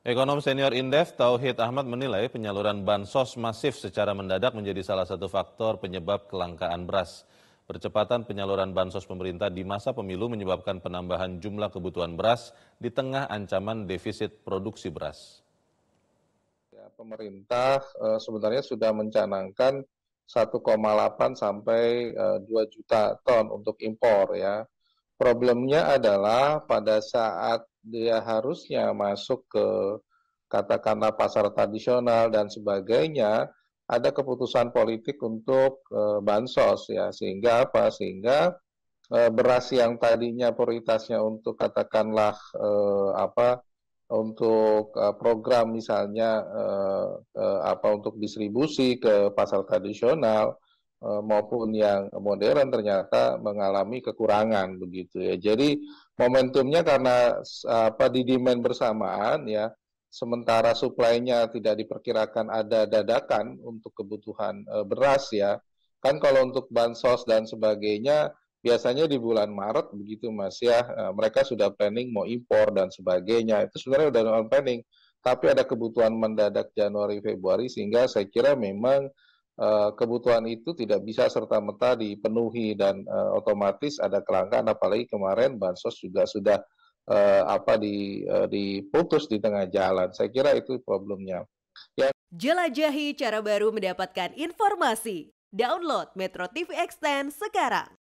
Ekonom senior Indef Tauhid Ahmad menilai penyaluran bansos masif secara mendadak menjadi salah satu faktor penyebab kelangkaan beras. Percepatan penyaluran bansos pemerintah di masa pemilu menyebabkan penambahan jumlah kebutuhan beras di tengah ancaman defisit produksi beras. Ya, pemerintah e, sebenarnya sudah mencanangkan 1,8 sampai e, eh, 2 juta ton untuk impor ya. Problemnya adalah pada saat dia harusnya masuk ke katakanlah pasar tradisional dan sebagainya, ada keputusan politik untuk e, bansos ya, sehingga apa? Sehingga e, beras yang tadinya prioritasnya untuk katakanlah e, apa? untuk e, program misalnya e, e, apa untuk distribusi ke pasar tradisional Eh, maupun yang modern ternyata mengalami kekurangan begitu ya. Jadi momentumnya karena apa di demand bersamaan ya, sementara suplainya tidak diperkirakan ada dadakan untuk kebutuhan eh, beras ya. Kan kalau untuk bansos dan sebagainya biasanya di bulan Maret begitu Mas ya, eh, mereka sudah planning mau impor dan sebagainya. Itu sebenarnya sudah planning, tapi ada kebutuhan mendadak Januari Februari sehingga saya kira memang Eh, kebutuhan itu tidak bisa serta-merta dipenuhi dan uh, otomatis ada kelangkaan apalagi kemarin bansos juga sudah uh, apa di uh, diputus di tengah jalan. Saya kira itu problemnya. Ya. Jelajahi cara baru mendapatkan informasi. Download Metro TV Extend sekarang.